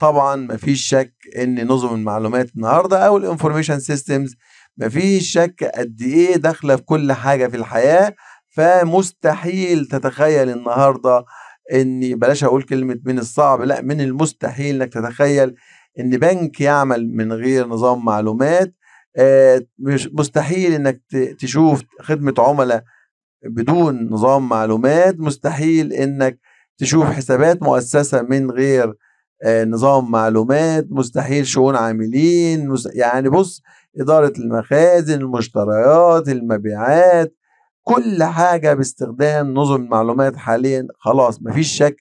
طبعا مفيش شك ان نظم المعلومات النهارده او الانفورميشن سيستمز مفيش شك قد ايه داخله في كل حاجه في الحياه فمستحيل تتخيل النهارده ان بلاش اقول كلمه من الصعب لا من المستحيل انك تتخيل ان بنك يعمل من غير نظام معلومات آه، مش مستحيل انك تشوف خدمه عملاء بدون نظام معلومات مستحيل انك تشوف حسابات مؤسسه من غير آه، نظام معلومات مستحيل شؤون عاملين يعني بص إدارة المخازن المشتريات المبيعات كل حاجة باستخدام نظم المعلومات حاليا خلاص مفيش شك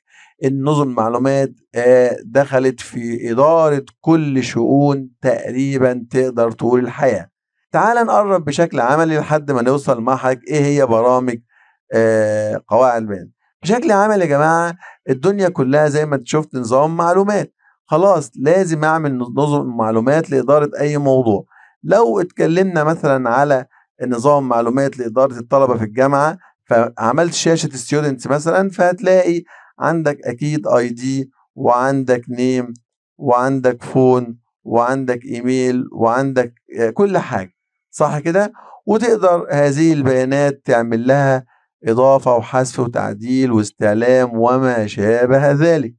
النظم المعلومات آه، دخلت في إدارة كل شؤون تقريبا تقدر طول الحياة تعال نقرب بشكل عملي لحد ما نوصل مع حاجة إيه هي برامج آه، قواعد البيان بشكل عملي يا جماعة الدنيا كلها زي ما انت شفت نظام معلومات خلاص لازم أعمل نظم معلومات لإدارة أي موضوع لو اتكلمنا مثلا على نظام معلومات لإدارة الطلبة في الجامعة فعملت شاشة ستودنتس مثلا فهتلاقي عندك اكيد اي دي وعندك نيم وعندك فون وعندك ايميل وعندك آه، كل حاجه صح كده وتقدر هذه البيانات تعمل لها اضافه وحذف وتعديل واستعلام وما شابه ذلك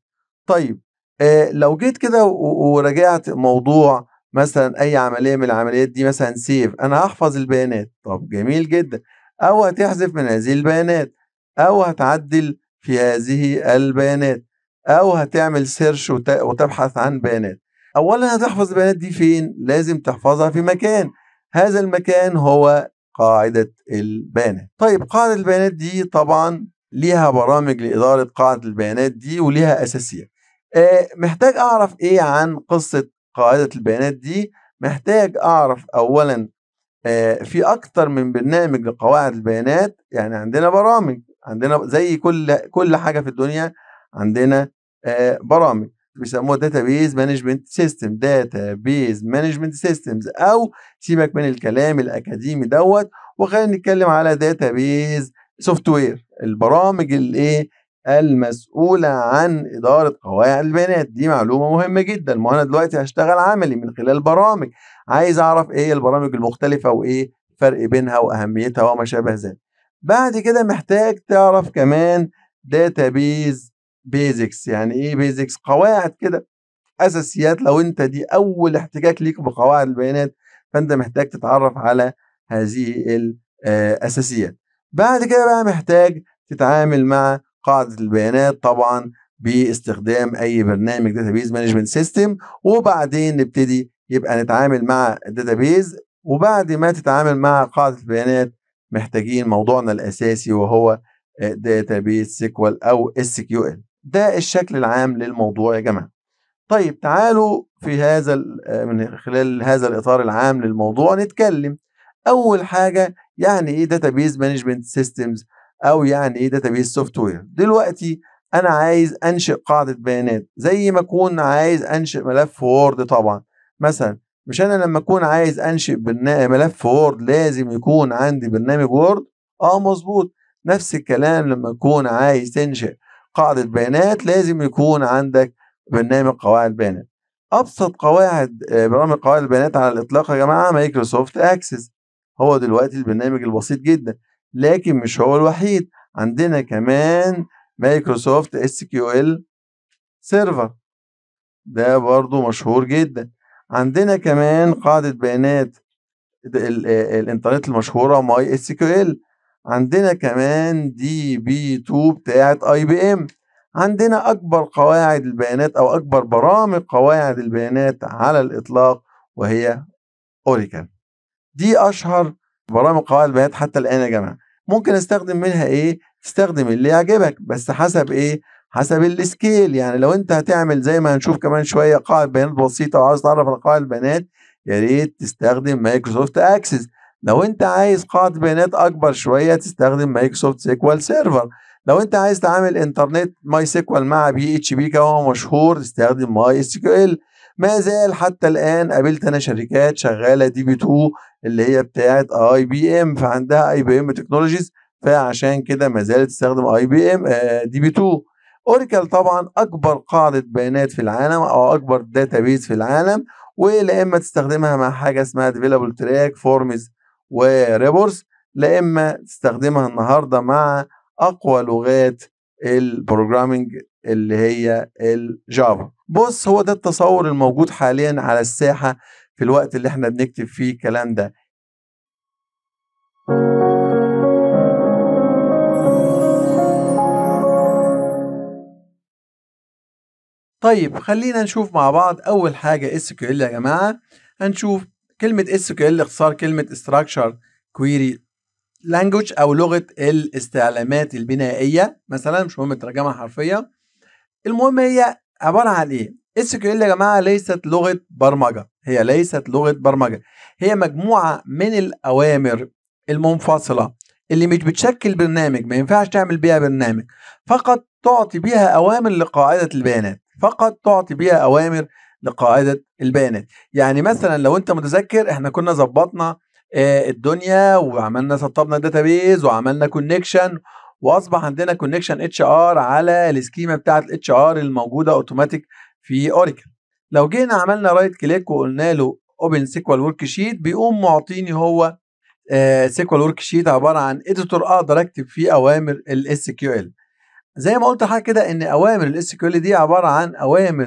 طيب آه لو جيت كده وراجعت موضوع مثلا اي عمليه من العمليات دي مثلا سيف انا هحفظ البيانات طب جميل جدا او هتحذف من هذه البيانات او هتعدل في هذه البيانات او هتعمل سيرش وتبحث عن بيانات اولا هتحفظ البيانات دي فين لازم تحفظها في مكان هذا المكان هو قاعدة البيانات طيب قاعدة البيانات دي طبعا ليها برامج لإدارة قاعدة البيانات دي وليها أساسيات آه، محتاج أعرف إيه عن قصة قاعدة البيانات دي محتاج أعرف أولا آه، في أكتر من برنامج لقواعد البيانات يعني عندنا برامج عندنا زي كل كل حاجه في الدنيا عندنا آه، برامج بيسموها داتا بيز مانجمنت سيستم داتا بيز مانجمنت سيستمز او سيبك من الكلام الاكاديمي دوت وخلينا نتكلم على داتا بيز سوفت وير البرامج الايه المسؤولة عن إدارة قواعد البيانات دي معلومة مهمة جدا ما أنا دلوقتي هشتغل عملي من خلال برامج عايز أعرف إيه البرامج المختلفة وإيه الفرق بينها وأهميتها وما شابه ذلك بعد كده محتاج تعرف كمان داتابيز بيزكس يعني ايه بيزكس قواعد كده اساسيات لو انت دي اول احتكاك ليك بقواعد البيانات فانت محتاج تتعرف على هذه آه، الاساسيات بعد كده بقى محتاج تتعامل مع قاعده البيانات طبعا باستخدام اي برنامج داتابيز مانجمنت سيستم وبعدين نبتدي يبقى نتعامل مع الداتابيز وبعد ما تتعامل مع قاعده البيانات محتاجين موضوعنا الاساسي وهو داتابيس آه، سيكوال او اس كيو ال ده الشكل العام للموضوع يا جماعه طيب تعالوا في هذا آه، من خلال هذا الاطار العام للموضوع نتكلم اول حاجه يعني ايه داتابيز مانجمنت سيستمز او يعني ايه داتابيز سوفت وير دلوقتي انا عايز انشئ قاعده بيانات زي ما اكون عايز انشئ ملف وورد طبعا مثلا مش انا لما اكون عايز انشئ برنامج ملف وورد لازم يكون عندي برنامج وورد اه مظبوط نفس الكلام لما تكون عايز تنشئ قاعده بيانات لازم يكون عندك برنامج قواعد بيانات ابسط قواعد آه، برامج قواعد البيانات على الاطلاق يا جماعه مايكروسوفت اكسس هو دلوقتي البرنامج البسيط جدا لكن مش هو الوحيد عندنا كمان مايكروسوفت اس كيو ال سيرفر ده برضو مشهور جدا عندنا كمان قاعدة بيانات الانترنت المشهورة ماي اس كيو ال عندنا كمان دي بي 2 بتاعة اي بي ام عندنا اكبر قواعد البيانات او اكبر برامج قواعد البيانات على الاطلاق وهي اوريكل دي اشهر برامج قواعد البيانات حتى الان يا جماعه ممكن استخدم منها ايه تستخدم اللي يعجبك بس حسب ايه حسب السكيل يعني لو انت هتعمل زي ما هنشوف كمان شويه قاعده بيانات بسيطه وعاوز تعرف على قاعده البيانات يا ريت تستخدم مايكروسوفت اكسس لو انت عايز قاعده بيانات اكبر شويه تستخدم مايكروسوفت سيكوال سيرفر لو انت عايز تعمل انترنت ماي سيكوال مع بي اتش بي كما مشهور تستخدم ماي اس كيو ال ما زال حتى الان قابلت انا شركات شغاله دي بي 2 اللي هي بتاعه اي بي ام فعندها اي بي ام تكنولوجيز فعشان كده ما زالت تستخدم اي بي ام آه، دي بي 2 اوراكل طبعا اكبر قاعده بيانات في العالم او اكبر بيز في العالم ولا اما تستخدمها مع حاجه اسمها ديفيلوبل تراك فورمز وريبورس لا اما تستخدمها النهارده مع اقوى لغات البروجرامنج اللي هي الجافا بص هو ده التصور الموجود حاليا على الساحه في الوقت اللي احنا بنكتب فيه الكلام ده طيب خلينا نشوف مع بعض أول حاجة اس كيو ال يا جماعة هنشوف كلمة اس كيو ال اختصار كلمة استراكشر كويري لانجوج أو لغة الاستعلامات البنائية مثلا مش مهم الترجمة حرفية المهم هي عبارة عن إيه؟ اس كيو ال يا جماعة ليست لغة برمجة هي ليست لغة برمجة هي مجموعة من الأوامر المنفصلة اللي مش بتشكل برنامج ما ينفعش تعمل بيها برنامج فقط تعطي بيها أوامر لقاعدة البيانات فقط تعطي بها اوامر لقاعده البيانات يعني مثلا لو انت متذكر احنا كنا ظبطنا آه، الدنيا وعملنا سطبنا داتابيز وعملنا كونكشن واصبح عندنا كونكشن اتش ار على السكيما بتاعه الاتش ار الموجوده اوتوماتيك في اوريكل لو جينا عملنا رايت كليك وقلنا له اوبن سيكوال ورك شيت بيقوم معطيني هو سيكوال ورك شيت عباره عن اديتور اقدر اكتب فيه اوامر الاس كيو ال زي ما قلت لحضرتك كده ان اوامر الاس كيو ال دي عباره عن اوامر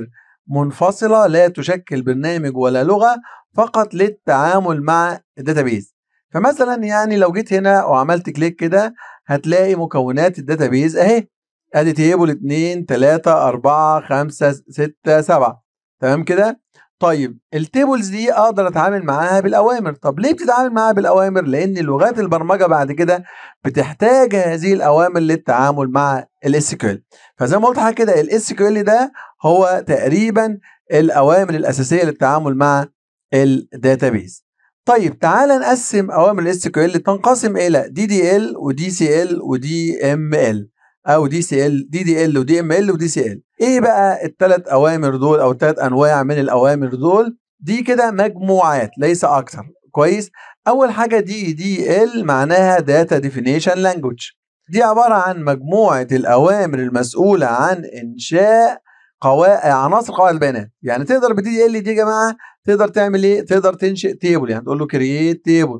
منفصله لا تشكل برنامج ولا لغه فقط للتعامل مع الداتابيز فمثلا يعني لو جيت هنا وعملت كليك كده هتلاقي مكونات الداتابيز اهي ادي تيبل 2 3 4 5 6 7 تمام كده طيب التيبلز دي اقدر اتعامل معاها بالاوامر طب ليه بتتعامل معاها بالاوامر لان لغات البرمجه بعد كده بتحتاج هذه الاوامر للتعامل مع الاس كيو ال فزي ما قلت حاجه كده الاس كيو ال ده هو تقريبا الاوامر الاساسيه للتعامل مع الداتابيز طيب تعال نقسم اوامر الاس كيو ال تنقسم الى دي دي ال ودي سي ال ودي ام ال او دي سي ال دي دي ال ودي ام ال ودي سي ال ايه بقى التلات اوامر دول او التلات انواع من الاوامر دول دي كده مجموعات ليس اكثر كويس اول حاجه دي دي ال معناها داتا ديفينيشن لانجوج دي عباره عن مجموعه الاوامر المسؤوله عن انشاء قوا عناصر قواعد البيانات يعني تقدر بدي دي ال دي يا جماعه تقدر تعمل ايه تقدر تنشئ تيبل يعني تقول له كرييت تيبل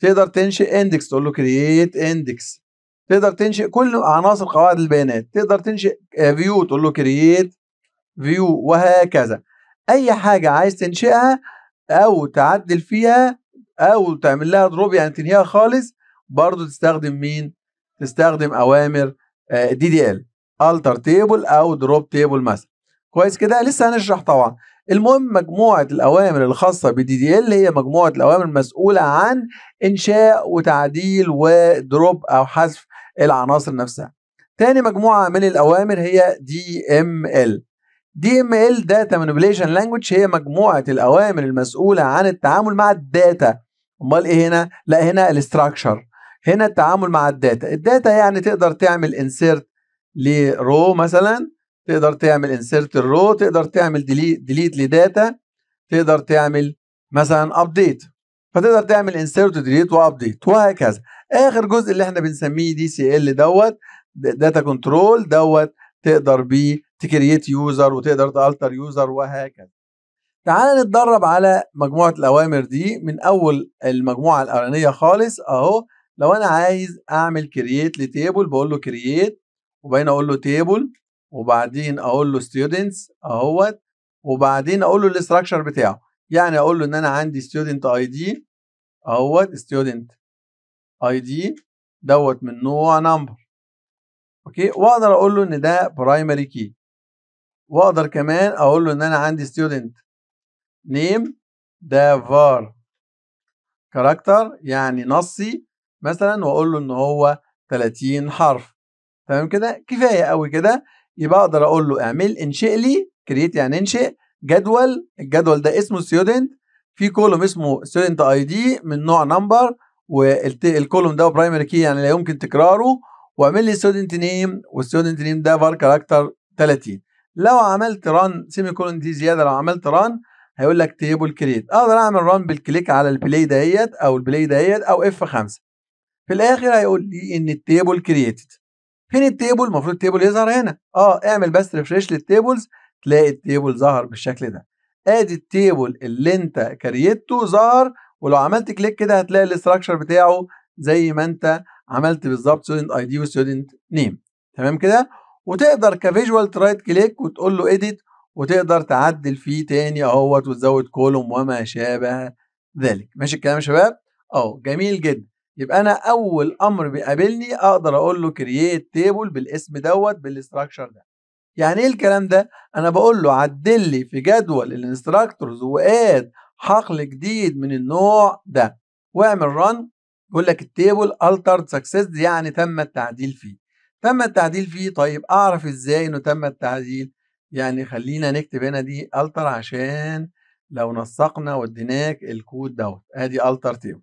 تقدر تنشئ اندكس تقول له كرييت اندكس تقدر تنشئ كل عناصر قواعد البيانات تقدر تنشئ فيو آه، تقول له كرييت فيو وهكذا اي حاجه عايز تنشئها او تعدل فيها او تعمل لها دروب يعني تنهيها خالص برضو تستخدم مين تستخدم اوامر دي دي ال التر تيبل او دروب تيبل مثلا كويس كده لسه هنشرح طبعا المهم مجموعه الاوامر الخاصه بالدي دي ال هي مجموعه الاوامر المسؤوله عن انشاء وتعديل ودروب او حذف العناصر نفسها تاني مجموعة من الأوامر هي DML DML Data Manipulation Language هي مجموعة الأوامر المسؤولة عن التعامل مع الداتا أمال إيه هنا؟ لا هنا الاستراكشر هنا التعامل مع الداتا الداتا يعني تقدر تعمل insert لرو مثلا تقدر تعمل insert الرو تقدر تعمل delete, لداتا تقدر تعمل مثلا update فتقدر تعمل insert delete وابديت وهكذا اخر جزء اللي احنا بنسميه دي سي ال دوت داتا كنترول دوت تقدر بيه تكريت يوزر وتقدر تالتر يوزر وهكذا تعال نتدرب على مجموعه الاوامر دي من اول المجموعه الاولانيه خالص اهو لو انا عايز اعمل كرييت لتيبل بقول له كرييت وبعدين اقول له تيبل وبعدين اقول له ستودنتس اهوت وبعدين اقول له الاستراكشر بتاعه يعني اقول له ان انا عندي ستودنت اي دي اهوت ستودنت اي دي دوت من نوع نمبر اوكي واقدر اقول له ان ده برايمري كي واقدر كمان اقول له ان انا عندي ستودنت نيم ده فار كاركتر يعني نصي مثلا واقول له ان هو 30 حرف تمام كده كفايه قوي كده يبقى اقدر اقول له اعمل انشئ لي كرييت يعني انشئ جدول الجدول ده اسمه ستودنت في كولوم اسمه ستودنت اي دي من نوع نمبر والكولوم ده برايمري كي يعني لا يمكن تكراره واعمل لي ستودنت نيم والستودنت نيم ده بار كاركتر 30 لو عملت ران سيمي كولون دي زياده لو عملت ران هيقول لك تيبل كريت اقدر اعمل ران بالكليك على البلاي دهيت او البلاي دهيت او اف 5 في الاخر هيقول لي ان التيبل كريتد فين التيبل المفروض التيبل يظهر هنا اه اعمل بس ريفريش للتيبلز تلاقي التيبل ظهر بالشكل ده ادي التيبل اللي انت كريته ظهر ولو عملت كليك كده هتلاقي الاستراكشر بتاعه زي ما انت عملت بالظبط ستودنت اي دي وستودنت نيم تمام كده وتقدر كفيجوال ترايت كليك وتقول له اديت وتقدر تعدل فيه تاني اهوت وتزود كولوم وما شابه ذلك ماشي الكلام يا شباب اه جميل جدا يبقى انا اول امر بيقابلني اقدر اقول له كرييت تيبل بالاسم دوت بالاستراكشر ده يعني ايه الكلام ده انا بقول له عدل لي في جدول الانستراكتورز واد حقل جديد من النوع ده واعمل رن يقول لك التيبل altered success يعني تم التعديل فيه تم التعديل فيه طيب اعرف ازاي انه تم التعديل يعني خلينا نكتب هنا دي alter عشان لو نسقنا واديناك الكود دوت ادي alter تيبل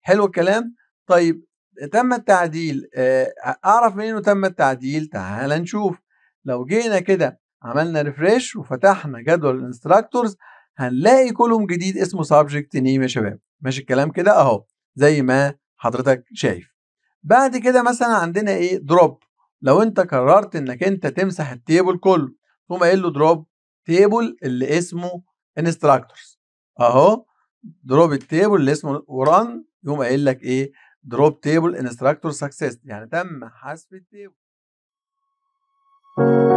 حلو الكلام طيب تم التعديل آه، اعرف منين انه تم التعديل تعال نشوف لو جينا كده عملنا ريفريش وفتحنا جدول الانستراكتورز هنلاقي كولوم جديد اسمه سبجكت نيم يا شباب ماشي الكلام كده اهو زي ما حضرتك شايف بعد كده مثلا عندنا ايه دروب لو انت قررت انك انت تمسح التيبل كله تقوم قايل له دروب تيبل اللي اسمه انستراكتورز اهو دروب التيبل اللي اسمه وران يقوم قايل لك ايه دروب تيبل انستراكتور سكسس يعني تم حذف التيبل